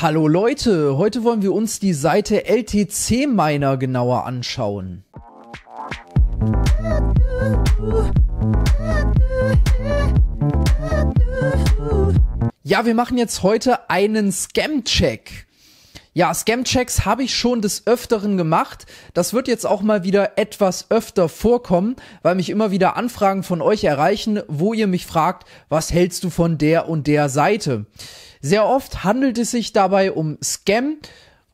Hallo Leute, heute wollen wir uns die Seite LTC Miner genauer anschauen. Ja, wir machen jetzt heute einen Scam-Check. Ja, Scam-Checks habe ich schon des Öfteren gemacht. Das wird jetzt auch mal wieder etwas öfter vorkommen, weil mich immer wieder Anfragen von euch erreichen, wo ihr mich fragt, was hältst du von der und der Seite? Sehr oft handelt es sich dabei um Scam.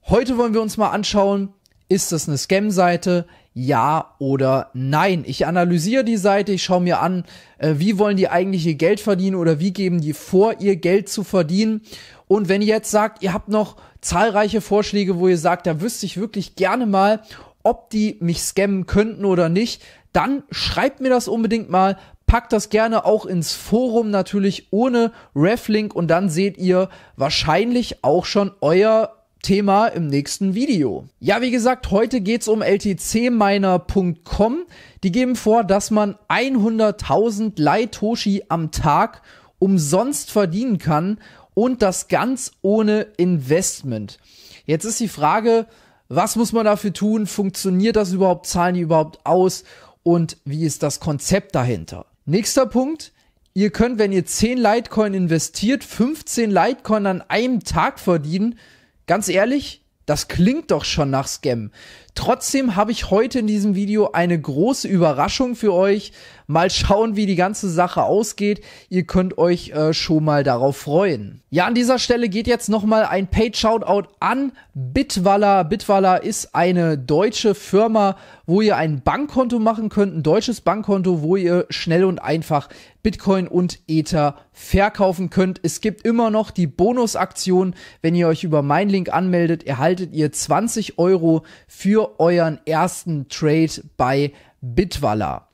Heute wollen wir uns mal anschauen, ist das eine Scam-Seite? Ja oder nein? Ich analysiere die Seite, ich schaue mir an, äh, wie wollen die eigentlich ihr Geld verdienen oder wie geben die vor, ihr Geld zu verdienen. Und wenn ihr jetzt sagt, ihr habt noch zahlreiche Vorschläge, wo ihr sagt, da wüsste ich wirklich gerne mal, ob die mich scammen könnten oder nicht, dann schreibt mir das unbedingt mal packt das gerne auch ins Forum natürlich ohne Reflink und dann seht ihr wahrscheinlich auch schon euer Thema im nächsten Video. Ja, wie gesagt, heute geht's um ltcminer.com. Die geben vor, dass man 100.000 Leitoshi am Tag umsonst verdienen kann und das ganz ohne Investment. Jetzt ist die Frage, was muss man dafür tun? Funktioniert das überhaupt? Zahlen die überhaupt aus? Und wie ist das Konzept dahinter? Nächster Punkt. Ihr könnt, wenn ihr 10 Litecoin investiert, 15 Litecoin an einem Tag verdienen. Ganz ehrlich, das klingt doch schon nach Scam. Trotzdem habe ich heute in diesem Video eine große Überraschung für euch, Mal schauen, wie die ganze Sache ausgeht. Ihr könnt euch äh, schon mal darauf freuen. Ja, an dieser Stelle geht jetzt nochmal ein Paid-Shoutout an Bitwala. Bitwala ist eine deutsche Firma, wo ihr ein Bankkonto machen könnt, ein deutsches Bankkonto, wo ihr schnell und einfach Bitcoin und Ether verkaufen könnt. Es gibt immer noch die Bonusaktion. Wenn ihr euch über meinen Link anmeldet, erhaltet ihr 20 Euro für euren ersten Trade bei Bitwala.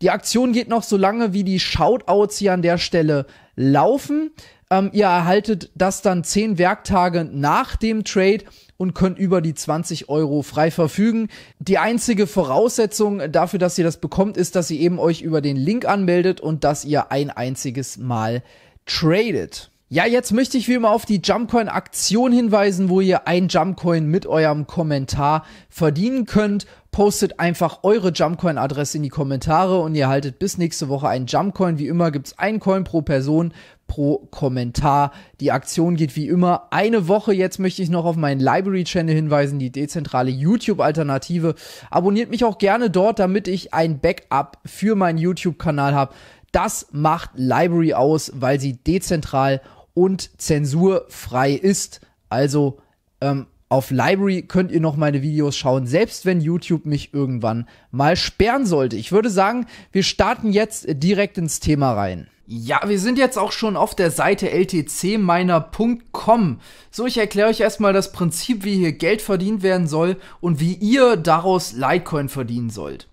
Die Aktion geht noch so lange, wie die Shoutouts hier an der Stelle laufen. Ähm, ihr erhaltet das dann zehn Werktage nach dem Trade und könnt über die 20 Euro frei verfügen. Die einzige Voraussetzung dafür, dass ihr das bekommt, ist, dass ihr eben euch über den Link anmeldet und dass ihr ein einziges Mal tradet. Ja, jetzt möchte ich wie immer auf die Jumpcoin-Aktion hinweisen, wo ihr ein Jumpcoin mit eurem Kommentar verdienen könnt. Postet einfach eure Jumpcoin-Adresse in die Kommentare und ihr haltet bis nächste Woche einen Jumpcoin. Wie immer gibt's einen Coin pro Person pro Kommentar. Die Aktion geht wie immer eine Woche. Jetzt möchte ich noch auf meinen Library-Channel hinweisen, die dezentrale YouTube-Alternative. Abonniert mich auch gerne dort, damit ich ein Backup für meinen YouTube-Kanal habe. Das macht Library aus, weil sie dezentral und zensurfrei ist. Also ähm, auf Library könnt ihr noch meine Videos schauen, selbst wenn YouTube mich irgendwann mal sperren sollte. Ich würde sagen, wir starten jetzt direkt ins Thema rein. Ja, wir sind jetzt auch schon auf der Seite ltcminer.com. So, ich erkläre euch erstmal das Prinzip, wie hier Geld verdient werden soll und wie ihr daraus Litecoin verdienen sollt.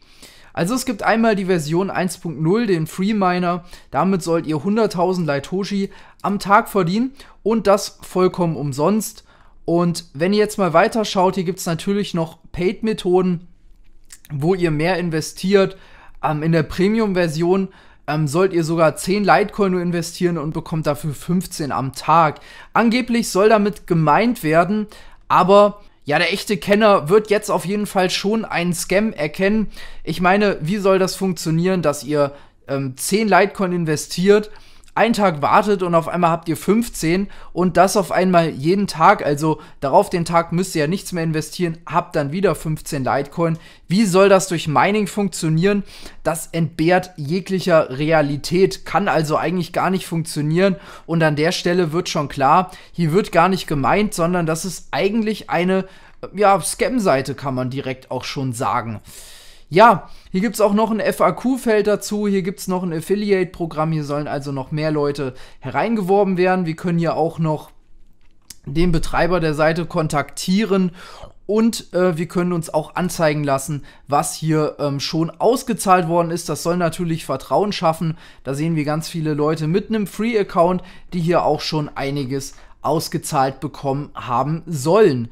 Also es gibt einmal die Version 1.0, den Free Miner. Damit sollt ihr 100.000 Litoshi am Tag verdienen und das vollkommen umsonst. Und wenn ihr jetzt mal weiter schaut, hier gibt es natürlich noch Paid-Methoden, wo ihr mehr investiert. Ähm, in der Premium-Version ähm, sollt ihr sogar 10 Litecoin nur investieren und bekommt dafür 15 am Tag. Angeblich soll damit gemeint werden, aber ja, der echte Kenner wird jetzt auf jeden Fall schon einen Scam erkennen. Ich meine, wie soll das funktionieren, dass ihr ähm, 10 Litecoin investiert? einen Tag wartet und auf einmal habt ihr 15 und das auf einmal jeden Tag, also darauf den Tag müsst ihr ja nichts mehr investieren, habt dann wieder 15 Litecoin. Wie soll das durch Mining funktionieren? Das entbehrt jeglicher Realität, kann also eigentlich gar nicht funktionieren und an der Stelle wird schon klar, hier wird gar nicht gemeint, sondern das ist eigentlich eine ja, Scam-Seite kann man direkt auch schon sagen. Ja, hier gibt es auch noch ein FAQ-Feld dazu, hier gibt es noch ein Affiliate-Programm, hier sollen also noch mehr Leute hereingeworben werden. Wir können hier auch noch den Betreiber der Seite kontaktieren und äh, wir können uns auch anzeigen lassen, was hier ähm, schon ausgezahlt worden ist. Das soll natürlich Vertrauen schaffen. Da sehen wir ganz viele Leute mit einem Free-Account, die hier auch schon einiges ausgezahlt bekommen haben sollen.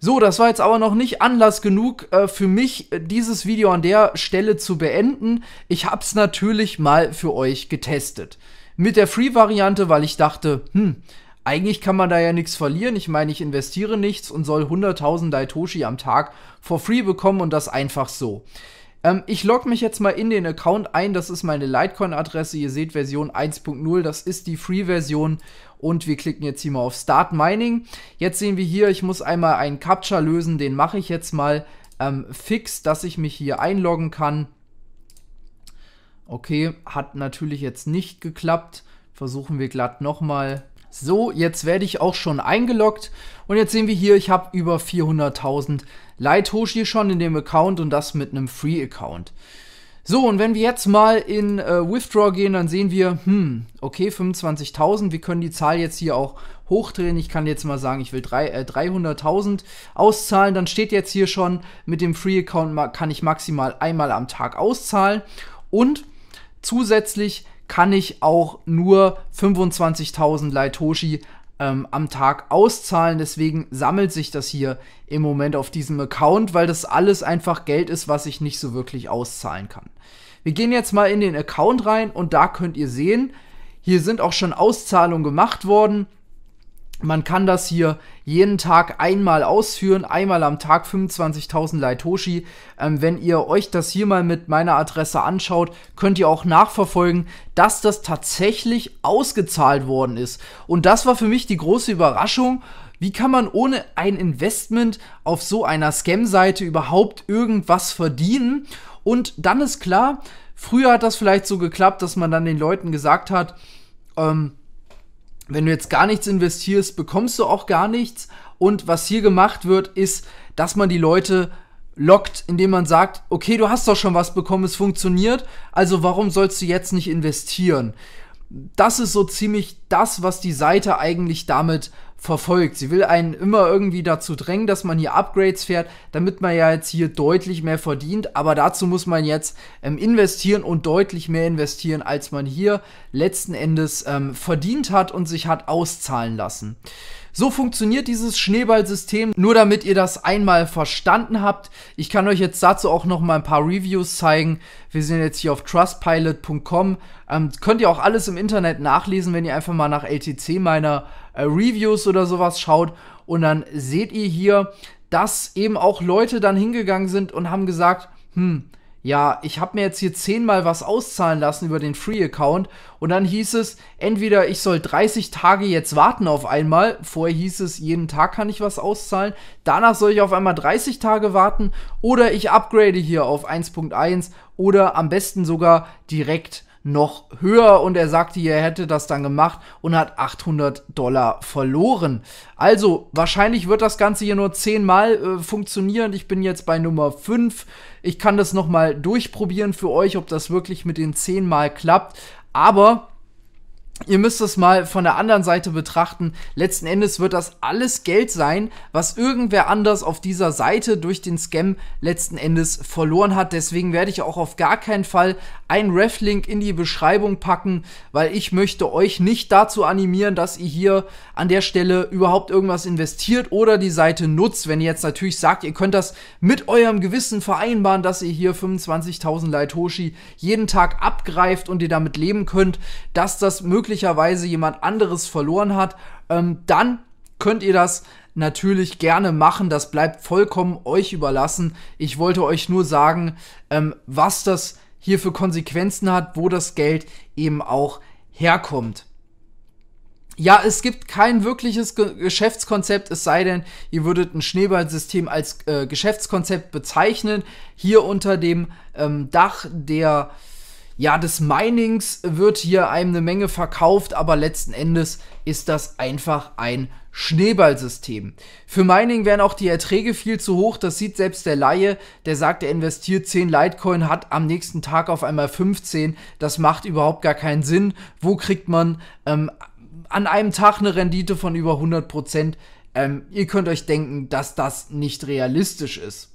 So, das war jetzt aber noch nicht Anlass genug äh, für mich, äh, dieses Video an der Stelle zu beenden. Ich hab's natürlich mal für euch getestet. Mit der Free-Variante, weil ich dachte, hm, eigentlich kann man da ja nichts verlieren. Ich meine, ich investiere nichts und soll 100.000 Daitoshi am Tag for free bekommen und das einfach so. Ähm, ich logge mich jetzt mal in den Account ein. Das ist meine Litecoin-Adresse. Ihr seht Version 1.0. Das ist die Free-Version. Und wir klicken jetzt hier mal auf Start Mining. Jetzt sehen wir hier, ich muss einmal einen Captcha lösen. Den mache ich jetzt mal ähm, fix, dass ich mich hier einloggen kann. Okay, hat natürlich jetzt nicht geklappt. Versuchen wir glatt nochmal. So, jetzt werde ich auch schon eingeloggt und jetzt sehen wir hier, ich habe über 400.000 Leithoshi schon in dem Account und das mit einem Free-Account. So, und wenn wir jetzt mal in äh, Withdraw gehen, dann sehen wir, hm, okay, 25.000, wir können die Zahl jetzt hier auch hochdrehen. Ich kann jetzt mal sagen, ich will äh, 300.000 auszahlen. Dann steht jetzt hier schon, mit dem Free-Account kann ich maximal einmal am Tag auszahlen. Und zusätzlich kann ich auch nur 25.000 Leitoshi ähm, am Tag auszahlen. Deswegen sammelt sich das hier im Moment auf diesem Account, weil das alles einfach Geld ist, was ich nicht so wirklich auszahlen kann. Wir gehen jetzt mal in den Account rein und da könnt ihr sehen, hier sind auch schon Auszahlungen gemacht worden. Man kann das hier jeden Tag einmal ausführen, einmal am Tag 25.000 Leitoshi. Ähm, wenn ihr euch das hier mal mit meiner Adresse anschaut, könnt ihr auch nachverfolgen, dass das tatsächlich ausgezahlt worden ist. Und das war für mich die große Überraschung. Wie kann man ohne ein Investment auf so einer Scam-Seite überhaupt irgendwas verdienen? Und dann ist klar, früher hat das vielleicht so geklappt, dass man dann den Leuten gesagt hat, ähm, wenn du jetzt gar nichts investierst, bekommst du auch gar nichts. Und was hier gemacht wird, ist, dass man die Leute lockt, indem man sagt, okay, du hast doch schon was bekommen, es funktioniert, also warum sollst du jetzt nicht investieren? Das ist so ziemlich das, was die Seite eigentlich damit verfolgt. Sie will einen immer irgendwie dazu drängen, dass man hier Upgrades fährt, damit man ja jetzt hier deutlich mehr verdient. Aber dazu muss man jetzt ähm, investieren und deutlich mehr investieren, als man hier letzten Endes ähm, verdient hat und sich hat auszahlen lassen. So funktioniert dieses Schneeballsystem, nur damit ihr das einmal verstanden habt. Ich kann euch jetzt dazu auch noch mal ein paar Reviews zeigen. Wir sind jetzt hier auf trustpilot.com. Ähm, könnt ihr auch alles im Internet nachlesen, wenn ihr einfach mal nach LTC meiner äh, Reviews oder sowas schaut. Und dann seht ihr hier, dass eben auch Leute dann hingegangen sind und haben gesagt, hm, ja, ich habe mir jetzt hier zehnmal was auszahlen lassen über den Free-Account und dann hieß es, entweder ich soll 30 Tage jetzt warten auf einmal, vorher hieß es, jeden Tag kann ich was auszahlen, danach soll ich auf einmal 30 Tage warten oder ich upgrade hier auf 1.1 oder am besten sogar direkt noch höher und er sagte, er hätte das dann gemacht und hat 800 Dollar verloren. Also wahrscheinlich wird das Ganze hier nur 10 Mal äh, funktionieren. Ich bin jetzt bei Nummer 5. Ich kann das nochmal durchprobieren für euch, ob das wirklich mit den 10 Mal klappt. Aber ihr müsst es mal von der anderen Seite betrachten. Letzten Endes wird das alles Geld sein, was irgendwer anders auf dieser Seite durch den Scam letzten Endes verloren hat. Deswegen werde ich auch auf gar keinen Fall einen Reflink in die Beschreibung packen, weil ich möchte euch nicht dazu animieren, dass ihr hier an der Stelle überhaupt irgendwas investiert oder die Seite nutzt. Wenn ihr jetzt natürlich sagt, ihr könnt das mit eurem Gewissen vereinbaren, dass ihr hier 25.000 Leitoshi jeden Tag abgreift und ihr damit leben könnt, dass das möglich möglicherweise jemand anderes verloren hat, ähm, dann könnt ihr das natürlich gerne machen. Das bleibt vollkommen euch überlassen. Ich wollte euch nur sagen, ähm, was das hier für Konsequenzen hat, wo das Geld eben auch herkommt. Ja, es gibt kein wirkliches Ge Geschäftskonzept, es sei denn, ihr würdet ein Schneeballsystem als äh, Geschäftskonzept bezeichnen. Hier unter dem ähm, Dach der äh, ja, des Minings wird hier einem eine Menge verkauft, aber letzten Endes ist das einfach ein Schneeballsystem. Für Mining wären auch die Erträge viel zu hoch, das sieht selbst der Laie, der sagt, er investiert 10 Litecoin, hat am nächsten Tag auf einmal 15, das macht überhaupt gar keinen Sinn. Wo kriegt man ähm, an einem Tag eine Rendite von über 100%? Ähm, ihr könnt euch denken, dass das nicht realistisch ist.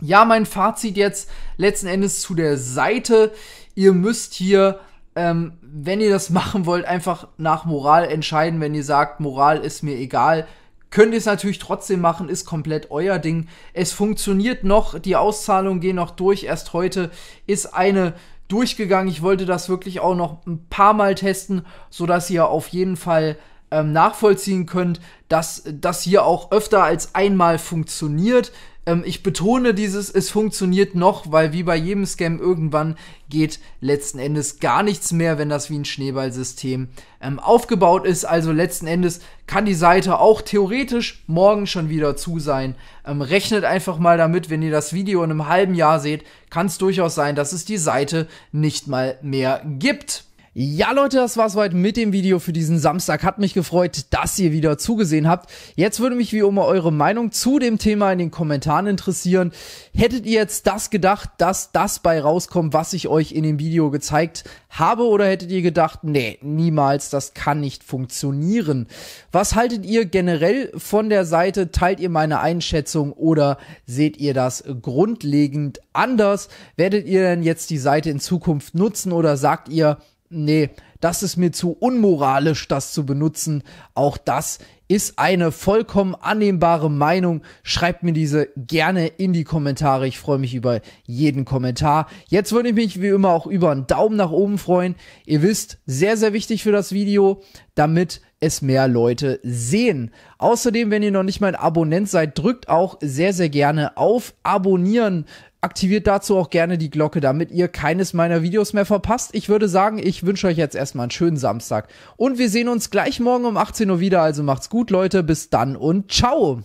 Ja, mein Fazit jetzt letzten Endes zu der Seite. Ihr müsst hier ähm, wenn ihr das machen wollt, einfach nach Moral entscheiden. Wenn ihr sagt, Moral ist mir egal, könnt ihr es natürlich trotzdem machen, ist komplett euer Ding. Es funktioniert noch, die Auszahlungen gehen noch durch. Erst heute ist eine durchgegangen. Ich wollte das wirklich auch noch ein paar Mal testen, sodass ihr auf jeden Fall ähm, nachvollziehen könnt, dass das hier auch öfter als einmal funktioniert. Ähm, ich betone dieses, es funktioniert noch, weil wie bei jedem Scam irgendwann geht letzten Endes gar nichts mehr, wenn das wie ein Schneeballsystem ähm, aufgebaut ist. Also letzten Endes kann die Seite auch theoretisch morgen schon wieder zu sein. Ähm, rechnet einfach mal damit, wenn ihr das Video in einem halben Jahr seht, kann es durchaus sein, dass es die Seite nicht mal mehr gibt. Ja, Leute, das war's heute mit dem Video für diesen Samstag. Hat mich gefreut, dass ihr wieder zugesehen habt. Jetzt würde mich wie immer eure Meinung zu dem Thema in den Kommentaren interessieren. Hättet ihr jetzt das gedacht, dass das bei rauskommt, was ich euch in dem Video gezeigt habe? Oder hättet ihr gedacht, nee, niemals, das kann nicht funktionieren? Was haltet ihr generell von der Seite? Teilt ihr meine Einschätzung oder seht ihr das grundlegend anders? Werdet ihr denn jetzt die Seite in Zukunft nutzen oder sagt ihr, nee, das ist mir zu unmoralisch, das zu benutzen. Auch das ist eine vollkommen annehmbare Meinung. Schreibt mir diese gerne in die Kommentare. Ich freue mich über jeden Kommentar. Jetzt würde ich mich wie immer auch über einen Daumen nach oben freuen. Ihr wisst, sehr, sehr wichtig für das Video, damit es mehr Leute sehen. Außerdem, wenn ihr noch nicht mal ein Abonnent seid, drückt auch sehr, sehr gerne auf Abonnieren. Aktiviert dazu auch gerne die Glocke, damit ihr keines meiner Videos mehr verpasst. Ich würde sagen, ich wünsche euch jetzt erstmal einen schönen Samstag. Und wir sehen uns gleich morgen um 18 Uhr wieder. Also macht's gut, Leute. Bis dann und ciao.